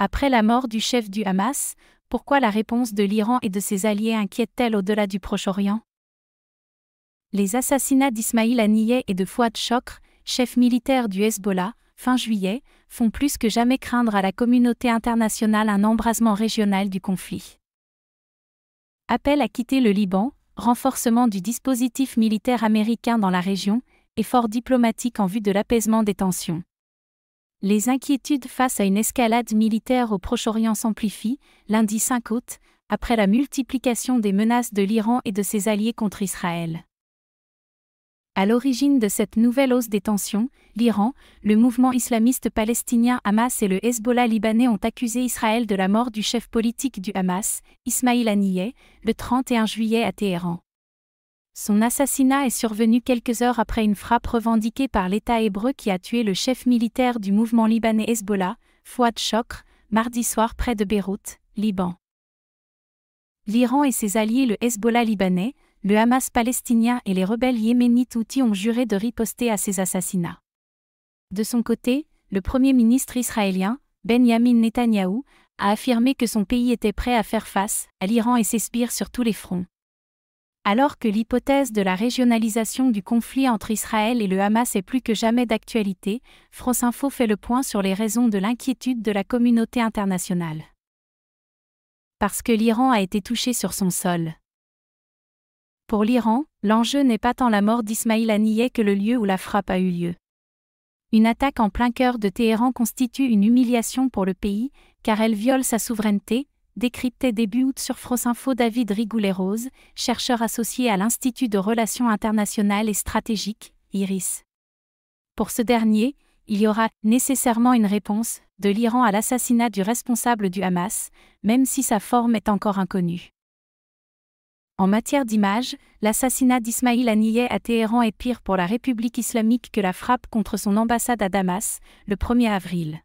Après la mort du chef du Hamas, pourquoi la réponse de l'Iran et de ses alliés inquiète-t-elle au-delà du Proche-Orient Les assassinats d'Ismaïl Aniyeh et de Fouad Chokr, chef militaire du Hezbollah, fin juillet, font plus que jamais craindre à la communauté internationale un embrasement régional du conflit. Appel à quitter le Liban, renforcement du dispositif militaire américain dans la région, effort diplomatique en vue de l'apaisement des tensions. Les inquiétudes face à une escalade militaire au Proche-Orient s'amplifient, lundi 5 août, après la multiplication des menaces de l'Iran et de ses alliés contre Israël. À l'origine de cette nouvelle hausse des tensions, l'Iran, le mouvement islamiste palestinien Hamas et le Hezbollah libanais ont accusé Israël de la mort du chef politique du Hamas, Ismail Haniyeh, le 31 juillet à Téhéran. Son assassinat est survenu quelques heures après une frappe revendiquée par l'État hébreu qui a tué le chef militaire du mouvement libanais Hezbollah, Fouad Chokr, mardi soir près de Beyrouth, Liban. L'Iran et ses alliés le Hezbollah libanais, le Hamas palestinien et les rebelles yéménites outils ont juré de riposter à ces assassinats. De son côté, le Premier ministre israélien, Benjamin Netanyahou, a affirmé que son pays était prêt à faire face à l'Iran et ses sbires sur tous les fronts alors que l'hypothèse de la régionalisation du conflit entre Israël et le Hamas est plus que jamais d'actualité, France fait le point sur les raisons de l'inquiétude de la communauté internationale. Parce que l'Iran a été touché sur son sol. Pour l'Iran, l'enjeu n'est pas tant la mort d'Ismaïl Haniyeh que le lieu où la frappe a eu lieu. Une attaque en plein cœur de Téhéran constitue une humiliation pour le pays, car elle viole sa souveraineté, décrypté début août sur Frosinfo David Rigoulet-Rose, chercheur associé à l'Institut de Relations internationales et stratégiques, IRIS. Pour ce dernier, il y aura nécessairement une réponse de l'Iran à l'assassinat du responsable du Hamas, même si sa forme est encore inconnue. En matière d'image, l'assassinat d'Ismaïl Haniyeh à Téhéran est pire pour la République islamique que la frappe contre son ambassade à Damas, le 1er avril.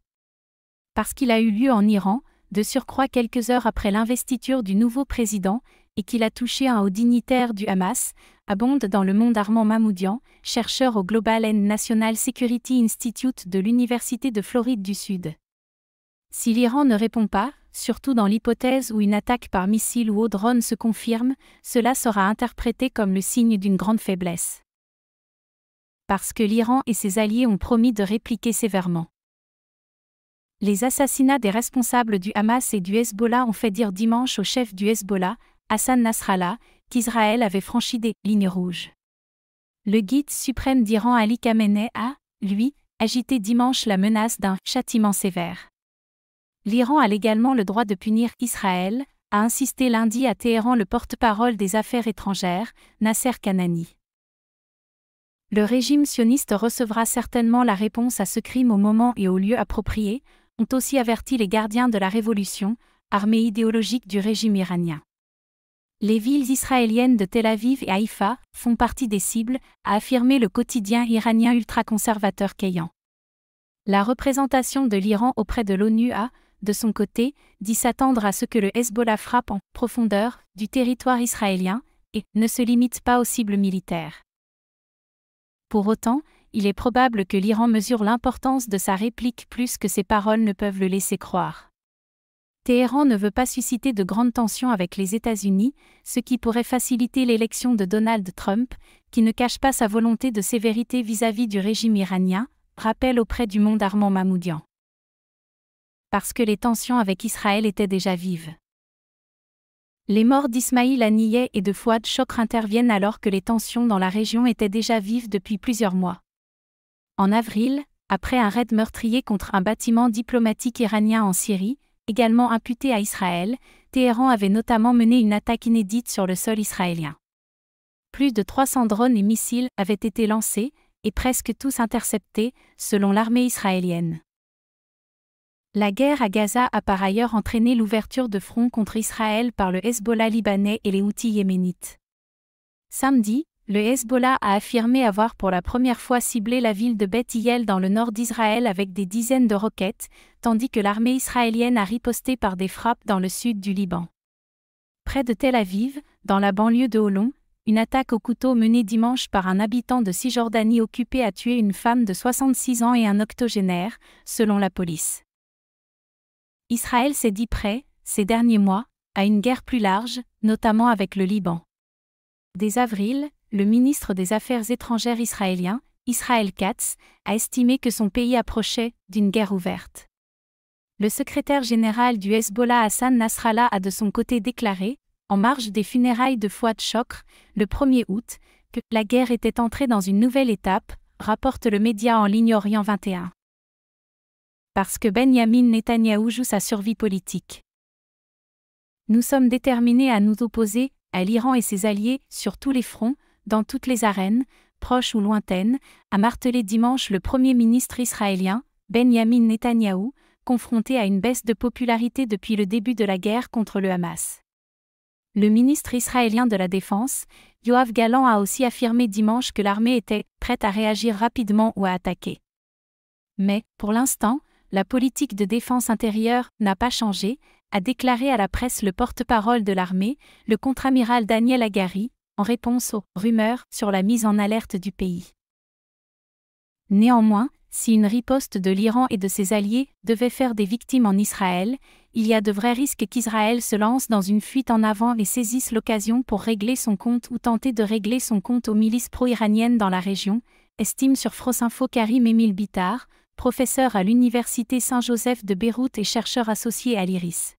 Parce qu'il a eu lieu en Iran, de surcroît quelques heures après l'investiture du nouveau président, et qu'il a touché un haut dignitaire du Hamas, abonde dans le monde Armand Mamoudian, chercheur au Global and National Security Institute de l'Université de Floride du Sud. Si l'Iran ne répond pas, surtout dans l'hypothèse où une attaque par missile ou au drone se confirme, cela sera interprété comme le signe d'une grande faiblesse. Parce que l'Iran et ses alliés ont promis de répliquer sévèrement. Les assassinats des responsables du Hamas et du Hezbollah ont fait dire dimanche au chef du Hezbollah, Hassan Nasrallah, qu'Israël avait franchi des lignes rouges. Le guide suprême d'Iran Ali Khamenei a, lui, agité dimanche la menace d'un châtiment sévère. L'Iran a légalement le droit de punir Israël, a insisté lundi à Téhéran le porte-parole des affaires étrangères, Nasser Kanani. Le régime sioniste recevra certainement la réponse à ce crime au moment et au lieu approprié, ont aussi averti les gardiens de la Révolution, armée idéologique du régime iranien. Les villes israéliennes de Tel Aviv et Haïfa font partie des cibles, a affirmé le quotidien iranien ultraconservateur Kayan. La représentation de l'Iran auprès de l'ONU a, de son côté, dit s'attendre à ce que le Hezbollah frappe en profondeur du territoire israélien et ne se limite pas aux cibles militaires. Pour autant, il est probable que l'Iran mesure l'importance de sa réplique plus que ses paroles ne peuvent le laisser croire. Téhéran ne veut pas susciter de grandes tensions avec les États-Unis, ce qui pourrait faciliter l'élection de Donald Trump, qui ne cache pas sa volonté de sévérité vis-à-vis du régime iranien, rappelle auprès du monde Armand Mahmoudian. Parce que les tensions avec Israël étaient déjà vives. Les morts d'Ismaïl Haniyeh et de Fouad choc interviennent alors que les tensions dans la région étaient déjà vives depuis plusieurs mois. En avril, après un raid meurtrier contre un bâtiment diplomatique iranien en Syrie, également imputé à Israël, Téhéran avait notamment mené une attaque inédite sur le sol israélien. Plus de 300 drones et missiles avaient été lancés, et presque tous interceptés, selon l'armée israélienne. La guerre à Gaza a par ailleurs entraîné l'ouverture de fronts contre Israël par le Hezbollah libanais et les Houthis yéménites. Samedi, le Hezbollah a affirmé avoir pour la première fois ciblé la ville de Beth Yel dans le nord d'Israël avec des dizaines de roquettes, tandis que l'armée israélienne a riposté par des frappes dans le sud du Liban. Près de Tel Aviv, dans la banlieue de Holon, une attaque au couteau menée dimanche par un habitant de Cisjordanie occupé a tué une femme de 66 ans et un octogénaire, selon la police. Israël s'est dit prêt, ces derniers mois, à une guerre plus large, notamment avec le Liban. Dès avril, le ministre des Affaires étrangères israélien, Israël Katz, a estimé que son pays approchait d'une guerre ouverte. Le secrétaire général du Hezbollah Hassan Nasrallah a de son côté déclaré, en marge des funérailles de Fouad Chokr, le 1er août, que la guerre était entrée dans une nouvelle étape, rapporte le média en ligne Orient 21. Parce que Benjamin Netanyahou joue sa survie politique. Nous sommes déterminés à nous opposer à l'Iran et ses alliés sur tous les fronts, dans toutes les arènes, proches ou lointaines, a martelé dimanche le Premier ministre israélien, Benjamin Netanyahou, confronté à une baisse de popularité depuis le début de la guerre contre le Hamas. Le ministre israélien de la Défense, Yoav Galan, a aussi affirmé dimanche que l'armée était prête à réagir rapidement ou à attaquer. Mais, pour l'instant, la politique de défense intérieure n'a pas changé, a déclaré à la presse le porte-parole de l'armée, le contre-amiral Daniel Agari, en réponse aux rumeurs sur la mise en alerte du pays. Néanmoins, si une riposte de l'Iran et de ses alliés devait faire des victimes en Israël, il y a de vrais risques qu'Israël se lance dans une fuite en avant et saisisse l'occasion pour régler son compte ou tenter de régler son compte aux milices pro-iraniennes dans la région, estime sur Frosinfo Karim Emile Bitar, professeur à l'Université Saint-Joseph de Beyrouth et chercheur associé à l'IRIS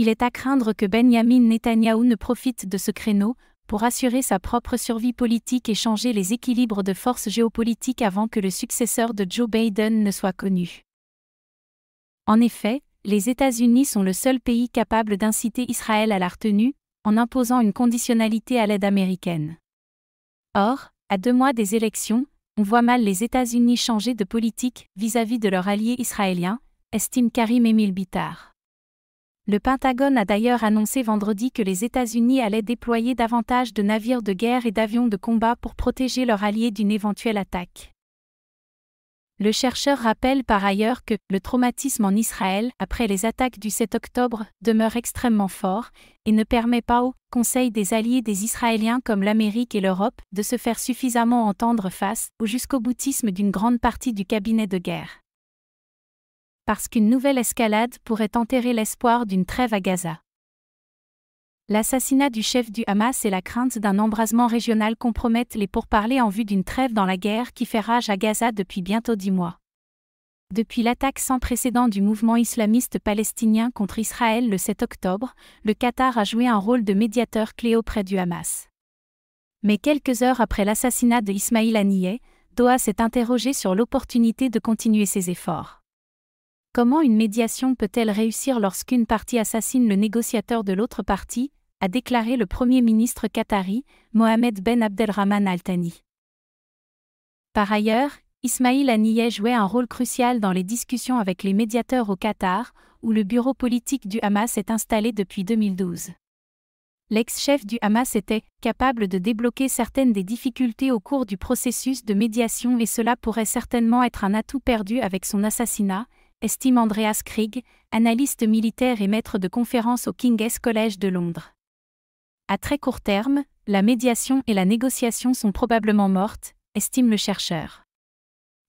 il est à craindre que Benjamin Netanyahou ne profite de ce créneau pour assurer sa propre survie politique et changer les équilibres de force géopolitiques avant que le successeur de Joe Biden ne soit connu. En effet, les États-Unis sont le seul pays capable d'inciter Israël à la retenue, en imposant une conditionnalité à l'aide américaine. Or, à deux mois des élections, on voit mal les États-Unis changer de politique vis-à-vis de leur allié israélien, estime Karim Emile Bitar. Le Pentagone a d'ailleurs annoncé vendredi que les États-Unis allaient déployer davantage de navires de guerre et d'avions de combat pour protéger leurs alliés d'une éventuelle attaque. Le chercheur rappelle par ailleurs que le traumatisme en Israël, après les attaques du 7 octobre, demeure extrêmement fort et ne permet pas au Conseil des alliés des Israéliens comme l'Amérique et l'Europe de se faire suffisamment entendre face ou jusqu'au boutisme d'une grande partie du cabinet de guerre parce qu'une nouvelle escalade pourrait enterrer l'espoir d'une trêve à Gaza. L'assassinat du chef du Hamas et la crainte d'un embrasement régional compromettent les pourparlers en vue d'une trêve dans la guerre qui fait rage à Gaza depuis bientôt dix mois. Depuis l'attaque sans précédent du mouvement islamiste palestinien contre Israël le 7 octobre, le Qatar a joué un rôle de médiateur clé auprès du Hamas. Mais quelques heures après l'assassinat de Ismail Haniyeh, Doha s'est interrogé sur l'opportunité de continuer ses efforts. Comment une médiation peut-elle réussir lorsqu'une partie assassine le négociateur de l'autre partie a déclaré le Premier ministre qatari, Mohamed Ben Abdelrahman Al Thani. Par ailleurs, Ismail Haniyeh jouait un rôle crucial dans les discussions avec les médiateurs au Qatar, où le bureau politique du Hamas est installé depuis 2012. L'ex-chef du Hamas était capable de débloquer certaines des difficultés au cours du processus de médiation et cela pourrait certainement être un atout perdu avec son assassinat, estime Andreas Krieg, analyste militaire et maître de conférence au King's College de Londres. À très court terme, la médiation et la négociation sont probablement mortes, estime le chercheur.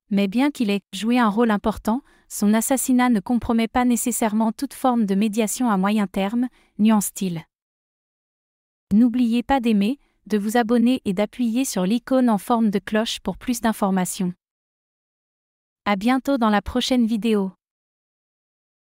Mais bien qu'il ait joué un rôle important, son assassinat ne compromet pas nécessairement toute forme de médiation à moyen terme, nuance-t-il. N'oubliez pas d'aimer, de vous abonner et d'appuyer sur l'icône en forme de cloche pour plus d'informations. À bientôt dans la prochaine vidéo.